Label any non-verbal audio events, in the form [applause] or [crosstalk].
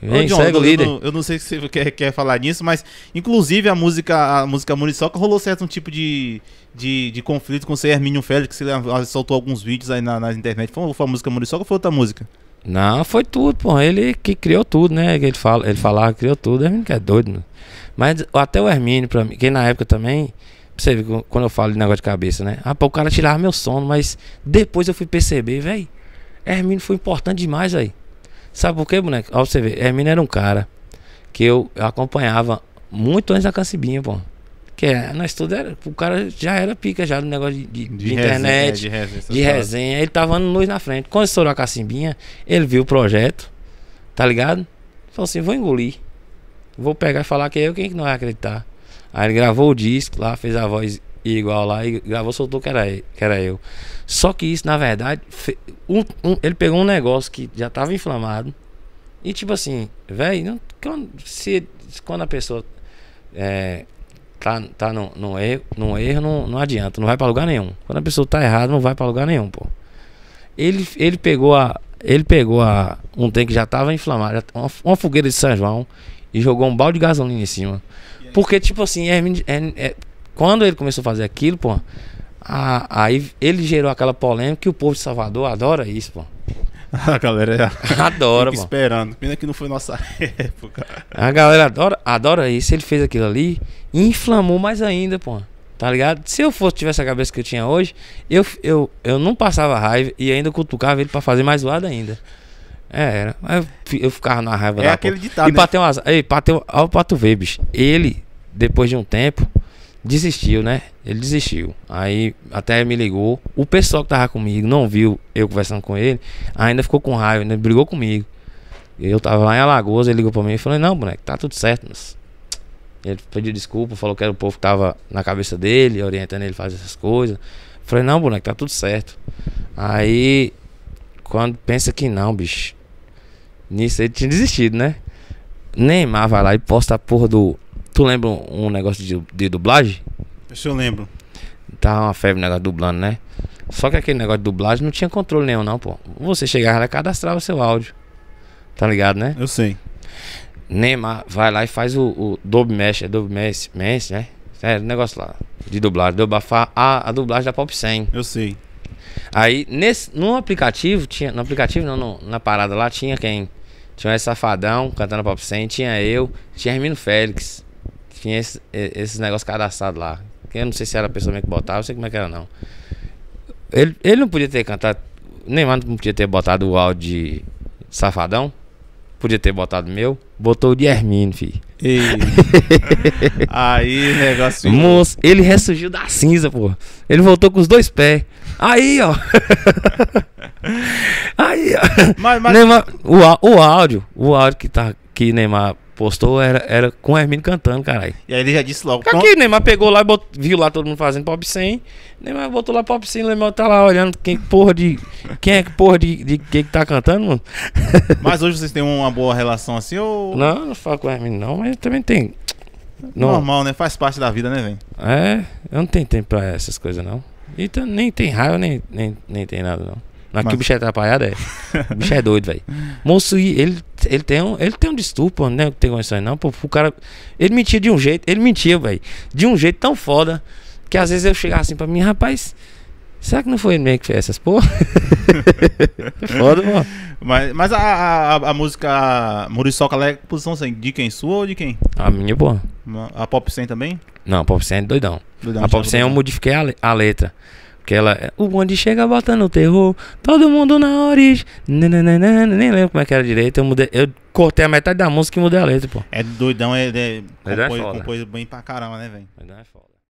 Vem, John, segue eu, o líder. não, eu não sei se você quer, quer falar nisso, mas inclusive a música, a música Muriçoca rolou certo um tipo de, de, de conflito com o seu Félix, que ele soltou alguns vídeos aí na, na internet. Foi, foi a música Muriçoca ou foi outra música? Não, foi tudo, pô. Ele que criou tudo, né? Ele, fala, ele falava que criou tudo, que é doido, né? Mas até o Hermínio, pra mim, que na época também, você vê quando eu falo de negócio de cabeça, né? Ah, pô, o cara tirava meu sono, mas depois eu fui perceber, velho. Hermínio foi importante demais, velho. Sabe por quê, moleque? Ó, você ver, Hermínio era um cara que eu, acompanhava muito antes da Cacibinha, pô. Que é, nós tudo era. O cara já era pica já no negócio de, de, de, de internet, de, resenha, de resenha. Ele tava andando luz na frente. Quando estourou a Cacimbinha, ele viu o projeto, tá ligado? Falou assim: vou engolir. Vou pegar e falar que é eu, quem que não vai acreditar? Aí ele gravou o disco lá, fez a voz igual lá e gravou, soltou que era, que era eu. Só que isso, na verdade, um, um, ele pegou um negócio que já tava inflamado. E tipo assim, velho, se quando a pessoa é, tá, tá num, erro, num erro não, não adianta, não vai pra lugar nenhum. Quando a pessoa tá errada, não vai pra lugar nenhum, pô. Ele, ele pegou a. Ele pegou a, um tanque que já tava inflamado, uma, uma fogueira de São João, e jogou um balde de gasolina em cima. Porque, tipo assim, é, é, é quando ele começou a fazer aquilo, pô, a, aí ele gerou aquela polêmica que o povo de Salvador adora isso, pô. [laughs] A galera [laughs] adora, pô. esperando. Pena que não foi nossa [laughs] época. A galera adora, adora isso. Ele fez aquilo ali e inflamou mais ainda, pô. Tá ligado? Se eu fosse tivesse a cabeça que eu tinha hoje, eu, eu, eu não passava raiva e ainda cutucava ele para fazer mais zoada ainda. É, era. Eu, eu ficava na raiva é lá. Aquele pô. ditado, e né? bateu umas. Ei, bateu. Ó, pra tu ver, bicho. Ele, depois de um tempo, desistiu, né? Ele desistiu. Aí até me ligou. O pessoal que tava comigo não viu eu conversando com ele, ainda ficou com raiva, ainda né? brigou comigo. Eu tava lá em Alagoas, ele ligou pra mim e falou: Não, moleque, tá tudo certo, mas. Ele pediu desculpa, falou que era o povo que tava na cabeça dele, orientando ele a fazer essas coisas. Eu falei, não, boneco, tá tudo certo. Aí, quando pensa que não, bicho, nisso ele tinha desistido, né? Neymar vai lá e posta a porra do Tu lembra um negócio de, de dublagem? Isso eu lembro. Tava uma febre negócio dublando, né? Só que aquele negócio de dublagem não tinha controle nenhum, não, pô. Você chegava lá e cadastrava seu áudio. Tá ligado, né? Eu sei. Neymar vai lá e faz o, o Dolby Mesh, é Dolby Mesh, Mesh, né? É, o negócio lá de dublagem, dublafar a, a dublagem da Pop 100. Eu sei. Aí, nesse, no aplicativo, tinha, no aplicativo não, no, na parada lá tinha quem? Tinha esse safadão cantando Pop 100, tinha eu, tinha Hermino Félix. Tinha esse, esses negócios cadastrados lá. Eu não sei se era a pessoa que botava, não sei como é que era não. Ele, ele não podia ter cantado. Neymar não podia ter botado o áudio de Safadão. Podia ter botado meu. Botou o de Hermine, filho. E... [laughs] aí, negócio. Moço, ele ressurgiu da cinza, pô. Ele voltou com os dois pés. Aí, ó. [laughs] aí, ó. Mas, mas... Neymar, o, o áudio, o áudio que, tá, que Neymar postou era, era com o Hermino cantando, caralho. E aí ele já disse logo. Aqui, quando... Neymar pegou lá e viu lá todo mundo fazendo pop 100. Neymar botou lá pop 100, Neymar tá lá olhando quem porra de. Quem é que porra de, de quem que tá cantando, mano? [laughs] Mas hoje vocês têm uma boa relação assim ou. Não, não falo com o Hermino, não, mas também tem. Não. Normal, né? Faz parte da vida, né, velho? É, eu não tenho tempo pra essas coisas, não. E então, nem tem raiva, nem, nem, nem tem nada, não. Aqui Mas... o bicho é atrapalhado, é. O bicho é doido, velho. Moço, ele ele tem um, ele tem um distúrbio, né? Não tem condição não, pô, o cara, ele mentia de um jeito, ele mentia, velho, de um jeito tão foda, que às vezes eu chegava assim pra mim, rapaz, será que não foi ele mesmo que fez essas porra? [laughs] foda, mano. Mas, mas a, a, a música Muriçoca, ela é posição assim, de quem? Sua ou de quem? A minha, pô. É a Pop 100 também? Não, a Pop 100 é doidão. doidão a Pop 100 eu modifiquei a, a letra. Que ela, é, o bonde chega botando terror, todo mundo na origem. Nananana, né, né, né, nem lembro como é que era direito. Eu, mudei, eu cortei a metade da música e mudei a letra, pô. É doidão, é, é, é compôs, é compôs bem pra caramba, né, velho? É foda.